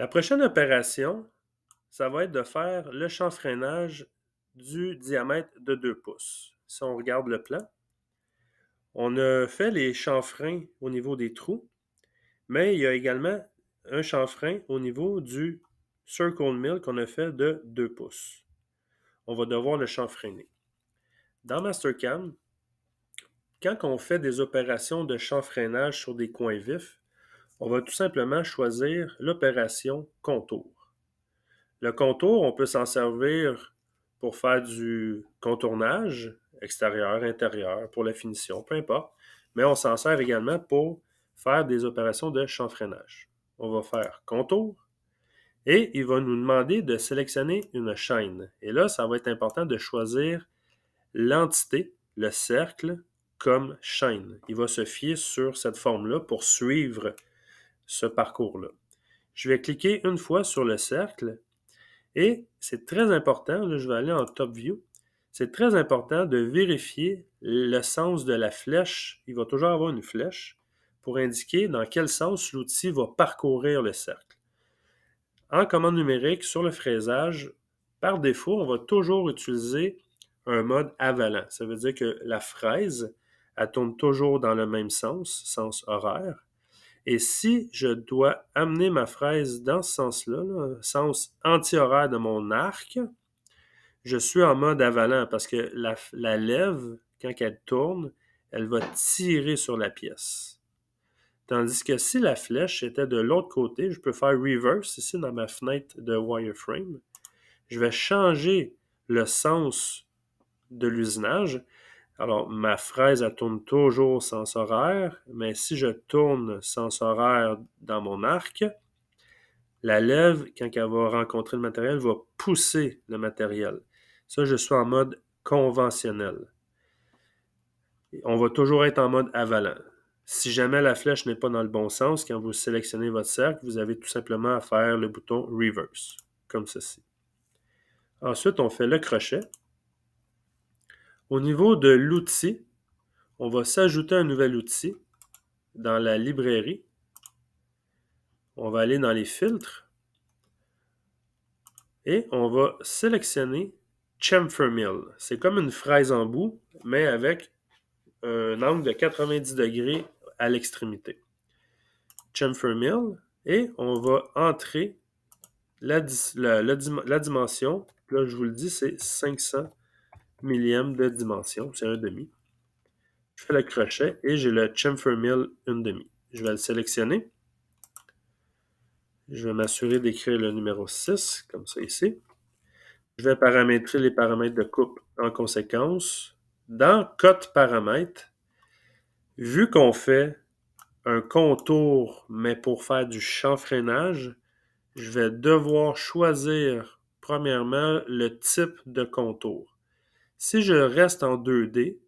La prochaine opération, ça va être de faire le chanfreinage du diamètre de 2 pouces. Si on regarde le plan, on a fait les chanfreins au niveau des trous, mais il y a également un chanfrein au niveau du circle mill qu'on a fait de 2 pouces. On va devoir le chanfreiner. Dans Mastercam, quand on fait des opérations de chanfreinage sur des coins vifs, on va tout simplement choisir l'opération contour. Le contour, on peut s'en servir pour faire du contournage extérieur, intérieur, pour la finition, peu importe, mais on s'en sert également pour faire des opérations de chanfreinage. On va faire contour et il va nous demander de sélectionner une chaîne. Et là, ça va être important de choisir l'entité, le cercle, comme chaîne. Il va se fier sur cette forme-là pour suivre ce parcours-là. Je vais cliquer une fois sur le cercle et c'est très important, là, je vais aller en top view, c'est très important de vérifier le sens de la flèche. Il va toujours avoir une flèche pour indiquer dans quel sens l'outil va parcourir le cercle. En commande numérique, sur le fraisage, par défaut, on va toujours utiliser un mode avalant. Ça veut dire que la fraise, elle tourne toujours dans le même sens, sens horaire, et si je dois amener ma fraise dans ce sens-là, le sens anti-horaire de mon arc, je suis en mode avalant parce que la, la lèvre, quand elle tourne, elle va tirer sur la pièce. Tandis que si la flèche était de l'autre côté, je peux faire reverse ici dans ma fenêtre de wireframe. Je vais changer le sens de l'usinage alors, ma fraise, elle tourne toujours sens horaire, mais si je tourne sens horaire dans mon arc, la lèvre, quand elle va rencontrer le matériel, va pousser le matériel. Ça, je suis en mode conventionnel. On va toujours être en mode avalant. Si jamais la flèche n'est pas dans le bon sens, quand vous sélectionnez votre cercle, vous avez tout simplement à faire le bouton Reverse, comme ceci. Ensuite, on fait le crochet. Au niveau de l'outil, on va s'ajouter un nouvel outil dans la librairie. On va aller dans les filtres et on va sélectionner chamfer mill. C'est comme une fraise en bout, mais avec un angle de 90 degrés à l'extrémité. Chamfer mill et on va entrer la, la dimension. Là, je vous le dis, c'est 500 millième de dimension, c'est un demi. Je fais le crochet et j'ai le chamfer mill une demi. Je vais le sélectionner. Je vais m'assurer d'écrire le numéro 6, comme ça ici. Je vais paramétrer les paramètres de coupe en conséquence. Dans Code paramètres, vu qu'on fait un contour, mais pour faire du chanfreinage, je vais devoir choisir premièrement le type de contour. Si je reste en 2D,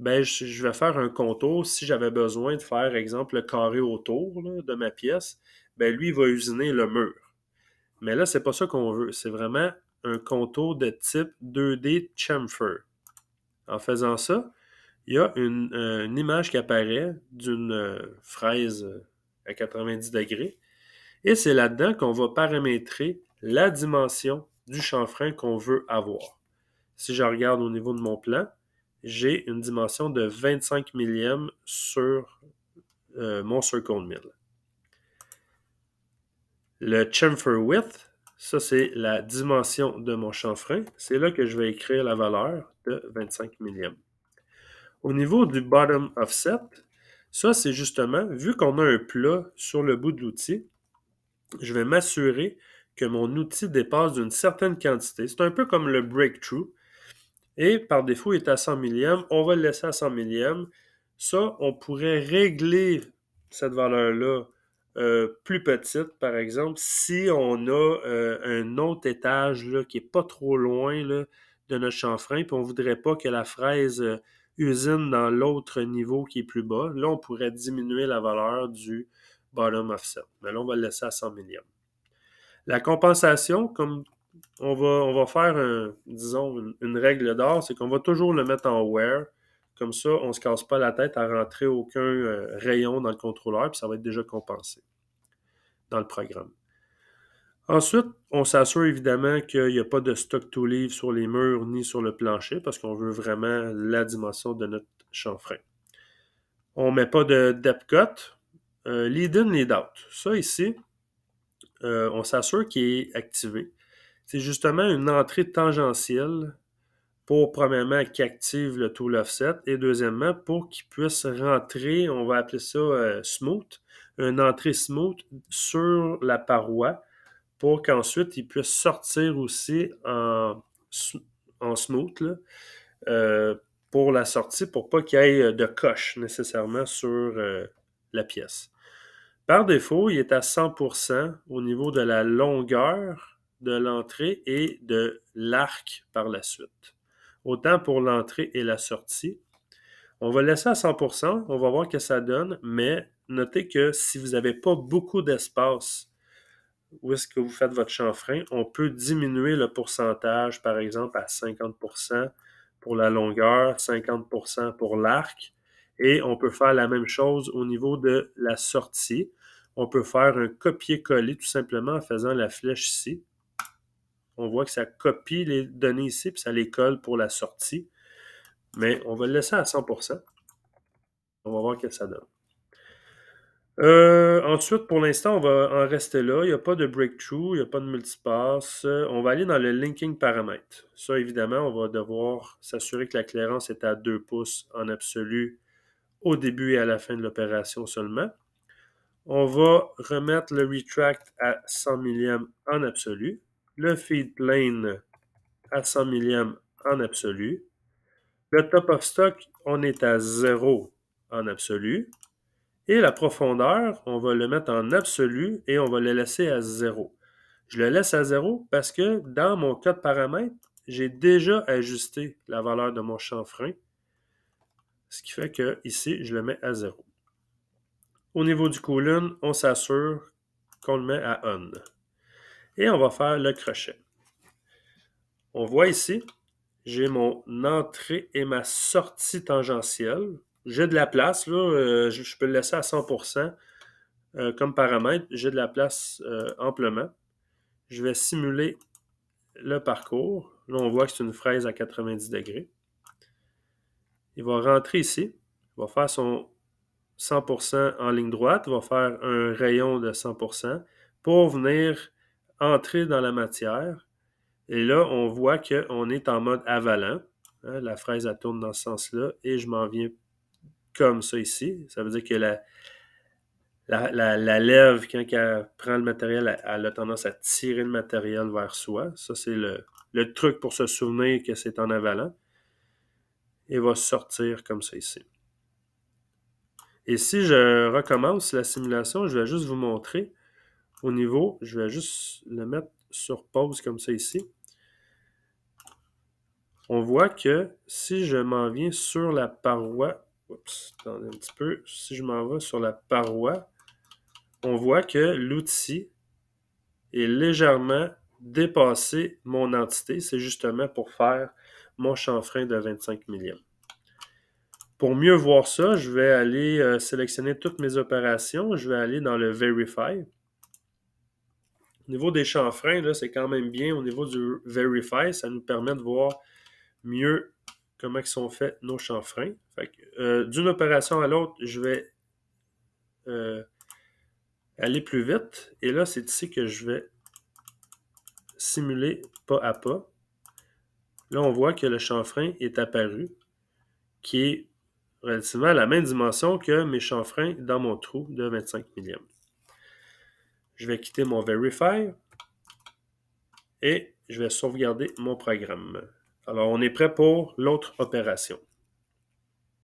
ben, je, vais faire un contour. Si j'avais besoin de faire, exemple, le carré autour de ma pièce, ben, lui, il va usiner le mur. Mais là, c'est pas ça qu'on veut. C'est vraiment un contour de type 2D chamfer. En faisant ça, il y a une, euh, image qui apparaît d'une euh, fraise euh, à 90 degrés. Et c'est là-dedans qu'on va paramétrer la dimension du chanfrein qu'on veut avoir si je regarde au niveau de mon plan, j'ai une dimension de 25 millième sur euh, mon circle mill. Le chamfer width, ça c'est la dimension de mon chanfrein. C'est là que je vais écrire la valeur de 25 millième. Au niveau du bottom offset, ça c'est justement, vu qu'on a un plat sur le bout de l'outil, je vais m'assurer que mon outil dépasse d'une certaine quantité. C'est un peu comme le breakthrough. Et par défaut, il est à 100 millième. On va le laisser à 100 millième. Ça, on pourrait régler cette valeur-là euh, plus petite, par exemple, si on a euh, un autre étage là, qui n'est pas trop loin de notre chanfrein, puis on ne voudrait pas que la fraise euh, usine dans l'autre niveau qui est plus bas. Là, on pourrait diminuer la valeur du bottom offset. Mais là, on va le laisser à 100 millièmes. La compensation, comme on va, faire, disons, une, règle d'or, c'est qu'on va toujours le mettre en Where ». Comme ça, on ne se casse pas la tête à rentrer aucun euh, rayon dans le contrôleur, puis ça va être déjà compensé dans le programme. Ensuite, on s'assure évidemment qu'il n'y a pas de stock to leave sur les murs ni sur le plancher parce qu'on veut vraiment la dimension de notre chanfrein. On ne met pas de depth cut. Euh, lead in, lead out. Ça ici, euh, on s'assure qu'il est activé c'est justement une entrée tangentielle pour, premièrement, qu'active active le tool offset et, deuxièmement, pour qu'il puisse rentrer, on va appeler ça euh, smooth, une entrée smooth sur la paroi pour qu'ensuite il puisse sortir aussi en, smooth euh, pour la sortie pour pas qu'il y ait euh, de coche nécessairement sur la pièce. Par défaut, il est à 100% au niveau de la longueur de l'entrée et de l'arc par la suite. Autant pour l'entrée et la sortie. On va laisser à 100%, on va voir que ça donne, mais notez que si vous n'avez pas beaucoup d'espace où est-ce que vous faites votre chanfrein, on peut diminuer le pourcentage, par exemple, à 50% pour la longueur, 50% pour l'arc, et on peut faire la même chose au niveau de la sortie. On peut faire un copier-coller tout simplement en faisant la flèche ici, on voit que ça copie les données ici, puis ça les colle pour la sortie. Mais on va le laisser à 100%. On va voir ce que ça donne. Euh, ensuite, pour l'instant, on va en rester là. Il n'y a pas de breakthrough, il n'y a pas de multipasse. On va aller dans le linking paramètre. Ça, évidemment, on va devoir s'assurer que la clairance est à 2 pouces en absolu au début et à la fin de l'opération seulement. On va remettre le retract à 100 millième en absolu le feed plane à 100 millième en absolu. Le top of stock, on est à 0 en absolu. Et la profondeur, on va le mettre en absolu et on va le laisser à 0. Je le laisse à 0 parce que dans mon code paramètre, j'ai déjà ajusté la valeur de mon chanfrein. Ce qui fait que ici, je le mets à 0. Au niveau du colon, on s'assure qu'on le met à on et on va faire le crochet. On voit ici, j'ai mon entrée et ma sortie tangentielle. J'ai de la place, là, euh, je peux le laisser à 100% euh, comme paramètre. J'ai de la place euh, amplement. Je vais simuler le parcours. Là, on voit que c'est une fraise à 90 degrés. Il va rentrer ici. Il va faire son 100% en ligne droite. Il va faire un rayon de 100% pour venir entrer dans la matière. Et là, on voit qu'on est en mode avalant. Hein, la fraise, elle tourne dans ce sens-là et je m'en viens comme ça ici. Ça veut dire que la, lèvre, quand elle prend le matériel, elle, elle, a tendance à tirer le matériel vers soi. Ça, c'est le, le truc pour se souvenir que c'est en avalant. Et va sortir comme ça ici. Et si je recommence la simulation, je vais juste vous montrer au niveau, je vais juste le mettre sur pause comme ça ici. On voit que si je m'en viens sur la paroi, Oups, un petit peu, si je m'en vais sur la paroi, on voit que l'outil est légèrement dépassé mon entité. C'est justement pour faire mon chanfrein de 25 millions. Pour mieux voir ça, je vais aller euh, sélectionner toutes mes opérations. Je vais aller dans le Verify. Au niveau des chanfreins, c'est quand même bien. Au niveau du Verify, ça nous permet de voir mieux comment sont faits nos chanfreins. Euh, d'une opération à l'autre, je vais euh, aller plus vite. Et là, c'est ici que je vais simuler pas à pas. Là, on voit que le chanfrein est apparu, qui est relativement à la même dimension que mes chanfreins dans mon trou de 25 millièmes. Je vais quitter mon Verify et je vais sauvegarder mon programme. Alors, on est prêt pour l'autre opération.